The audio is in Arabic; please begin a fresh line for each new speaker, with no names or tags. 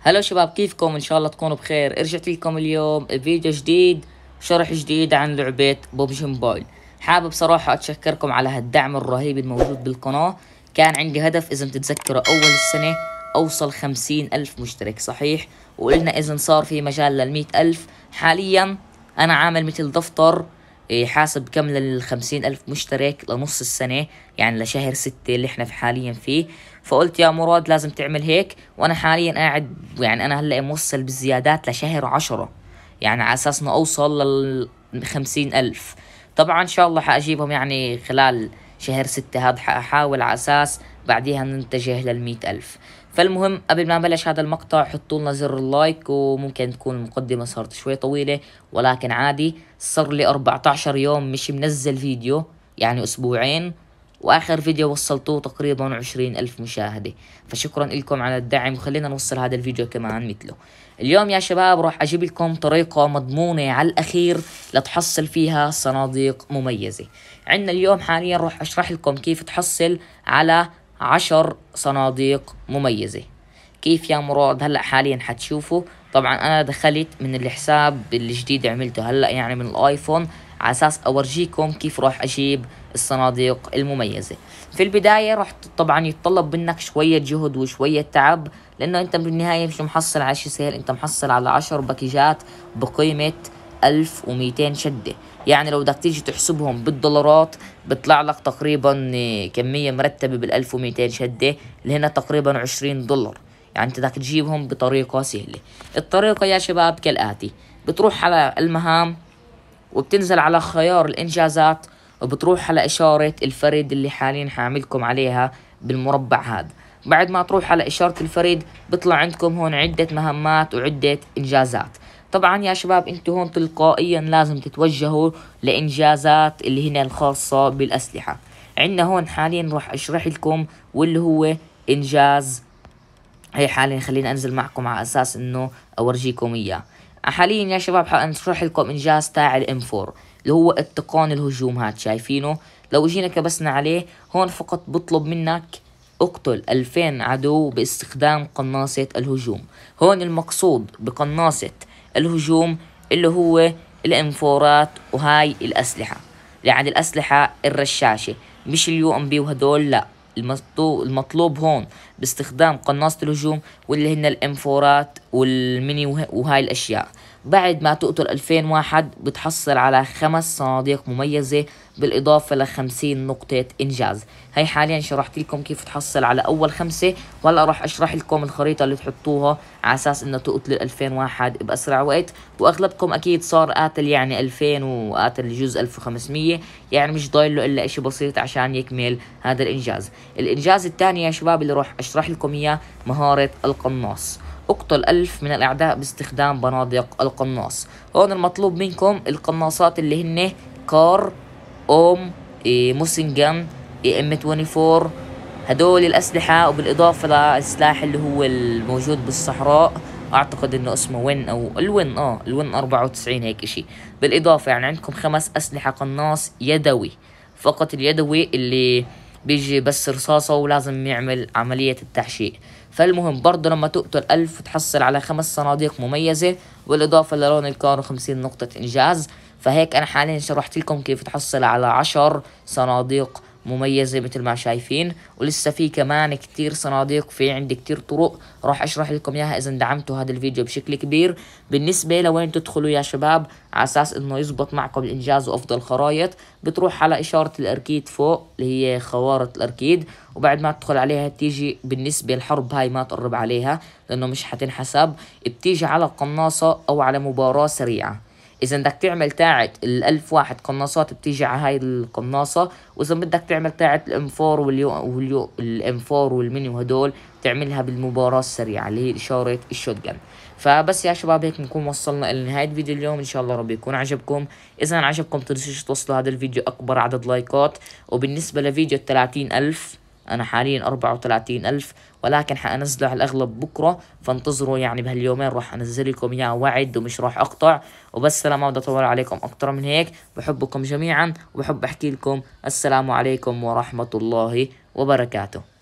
هلا شباب كيفكم ان شاء الله تكونوا بخير رجعت لكم اليوم بفيديو جديد شرح جديد عن لعبة ببجي موبايل حابب صراحة اتشكركم على هالدعم الرهيب الموجود بالقناة كان عندي هدف اذا بتتذكروا اول السنة اوصل خمسين الف مشترك صحيح وقلنا اذا صار في مجال للمئة الف حاليا انا عامل مثل دفتر يحاسب إيه، كم للخمسين ألف مشترك لنص السنة يعني لشهر ستة اللي احنا في حاليا فيه فقلت يا مراد لازم تعمل هيك وأنا حاليا قاعد يعني أنا هلأ موصل بالزيادات لشهر عشرة يعني على أساس إنه أوصل للخمسين ألف طبعا إن شاء الله حأجيبهم يعني خلال شهر ستة هذا حأحاول على أساس بعديها ننتجه للمئة ألف فالمهم قبل ما نبلش هذا المقطع حطوا لنا زر اللايك وممكن تكون المقدمة صارت شوي طويلة ولكن عادي صار لي 14 يوم مش منزل فيديو يعني أسبوعين واخر فيديو وصلتوه تقريبا 20 الف مشاهدة فشكرا لكم على الدعم وخلينا نوصل هذا الفيديو كمان مثله اليوم يا شباب راح اجيب لكم طريقة مضمونة على الاخير لتحصل فيها صناديق مميزة عندنا اليوم حاليا راح اشرح لكم كيف تحصل على عشر صناديق مميزة كيف يا مراد هلأ حاليا حتشوفوا طبعا انا دخلت من الحساب الجديد عملته هلأ يعني من الايفون على اساس اورجيكم كيف راح اجيب الصناديق المميزة في البداية راح طبعا يتطلب منك شوية جهد وشوية تعب لانه انت بالنهاية مش محصل على شيء سهل انت محصل على عشر باكيجات بقيمة 1200 شدة يعني لو بدك تيجي تحسبهم بالدولارات بيطلع لك تقريبا كمية مرتبة بال 1200 شدة اللي هنا تقريبا 20 دولار يعني انت بدك تجيبهم بطريقة سهلة الطريقة يا شباب كالآتي بتروح على المهام وبتنزل على خيار الإنجازات وبتروح على إشارة الفريد اللي حاليا حاعملكم عليها بالمربع هذا بعد ما تروح على إشارة الفريد بيطلع عندكم هون عدة مهمات وعدة إنجازات طبعا يا شباب انتوا هون تلقائيا لازم تتوجهوا لانجازات اللي هنا الخاصة بالاسلحة عندنا هون حاليا راح اشرح لكم واللي هو انجاز هي حاليا خلينا انزل معكم على اساس انه اورجيكم اياه حاليا يا شباب حنشرح لكم انجاز تاع الام 4 اللي هو اتقان الهجوم هاد شايفينه لو جينا كبسنا عليه هون فقط بطلب منك اقتل 2000 عدو باستخدام قناصة الهجوم هون المقصود بقناصة الهجوم اللي هو الانفورات وهاي الأسلحة يعني الأسلحة الرشاشة مش اليو ام بي وهدول لا المطلوب هون باستخدام قناصة الهجوم واللي هن الانفورات والميني وهاي الأشياء بعد ما تقتل 2000 واحد بتحصل على خمس صناديق مميزة بالإضافة ل 50 نقطة إنجاز هي حاليا شرحت لكم كيف تحصل على أول خمسة وهلا راح أشرح لكم الخريطة اللي تحطوها على أساس إنه تقتل 2000 واحد بأسرع وقت وأغلبكم أكيد صار قاتل يعني 2000 وقاتل جزء 1500 يعني مش ضايل له إلا إشي بسيط عشان يكمل هذا الإنجاز الإنجاز الثاني يا شباب اللي راح أشرح لكم إياه مهارة القناص اقتل ألف من الأعداء باستخدام بنادق القناص هون المطلوب منكم القناصات اللي هن كار أوم إيه موسنجان إيه ام 24 إيه، هدول الأسلحة وبالإضافة للسلاح اللي هو الموجود بالصحراء أعتقد إنه اسمه وين أو الوين آه الوين 94 هيك إشي بالإضافة يعني عندكم خمس أسلحة قناص يدوي فقط اليدوي اللي بيجي بس رصاصة ولازم يعمل عملية التعشيق فالمهم برضه لما تقتل ألف تحصل على خمس صناديق مميزة بالإضافة للون الكارو 50 نقطة إنجاز فهيك أنا حاليا شرحت لكم كيف تحصل على عشر صناديق مميزة مثل ما شايفين ولسه في كمان كتير صناديق في عندي كتير طرق راح اشرح لكم اياها اذا دعمتوا هذا الفيديو بشكل كبير بالنسبة لوين تدخلوا يا شباب على اساس انه يزبط معكم الانجاز وافضل خرايط بتروح على اشارة الاركيد فوق اللي هي خوارط الاركيد وبعد ما تدخل عليها بتيجي بالنسبة الحرب هاي ما تقرب عليها لانه مش حتنحسب بتيجي على القناصة او على مباراة سريعة اذا بدك تعمل تاعت ال1000 واحد قناصات بتيجي على هاي القناصه واذا بدك تعمل تاعت الام 4 واليو واليو الام 4 والميني وهدول تعملها بالمباراه السريعه اللي هي اشاره الشوت جن فبس يا شباب هيك بنكون وصلنا لنهايه فيديو اليوم ان شاء الله ربي يكون عجبكم اذا عجبكم تنسوش توصلوا هذا الفيديو اكبر عدد لايكات وبالنسبه لفيديو الثلاثين 30000 أنا حاليا 34 ألف ولكن حأنزله على الأغلب بكرة فانتظروا يعني بهاليومين راح أنزل لكم إياه وعد ومش راح أقطع وبس أنا ما بدي أطول عليكم أكتر من هيك بحبكم جميعا وبحب أحكي لكم السلام عليكم ورحمة الله وبركاته